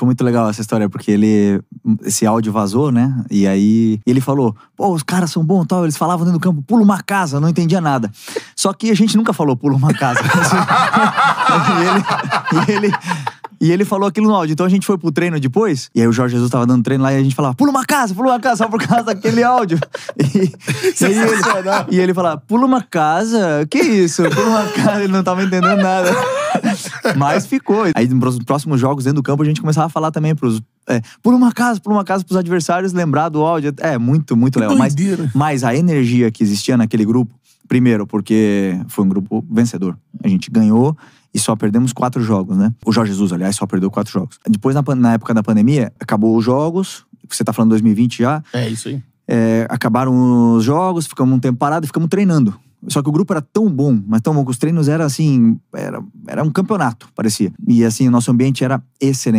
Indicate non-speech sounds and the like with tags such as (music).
Foi muito legal essa história, porque ele. Esse áudio vazou, né? E aí ele falou: pô, os caras são bons tal. Eles falavam dentro do campo, pula uma casa, não entendia nada. Só que a gente nunca falou pula uma casa. (laughs) e ele. E ele e ele falou aquilo no áudio. Então a gente foi pro treino depois, e aí o Jorge Jesus tava dando treino lá e a gente falava, pula uma casa, pula uma casa, só por causa daquele áudio. E, e, ele, e ele falava, pula uma casa? Que isso? Pula uma casa, ele não tava entendendo nada. (laughs) Mas ficou. Aí nos próximos jogos dentro do campo a gente começava a falar também pros. É, por uma casa, por uma casa pros adversários lembrar do áudio. É, muito, muito legal. Mas, mas a energia que existia naquele grupo, primeiro, porque foi um grupo vencedor. A gente ganhou e só perdemos quatro jogos, né? O Jorge Jesus, aliás, só perdeu quatro jogos. Depois, na, na época da pandemia, acabou os jogos. Você tá falando 2020 já. É, isso aí. É, acabaram os jogos, ficamos um tempo parado e ficamos treinando. Só que o grupo era tão bom, mas tão bom que os treinos era assim, era, era um campeonato, parecia. E assim, o nosso ambiente era excelente.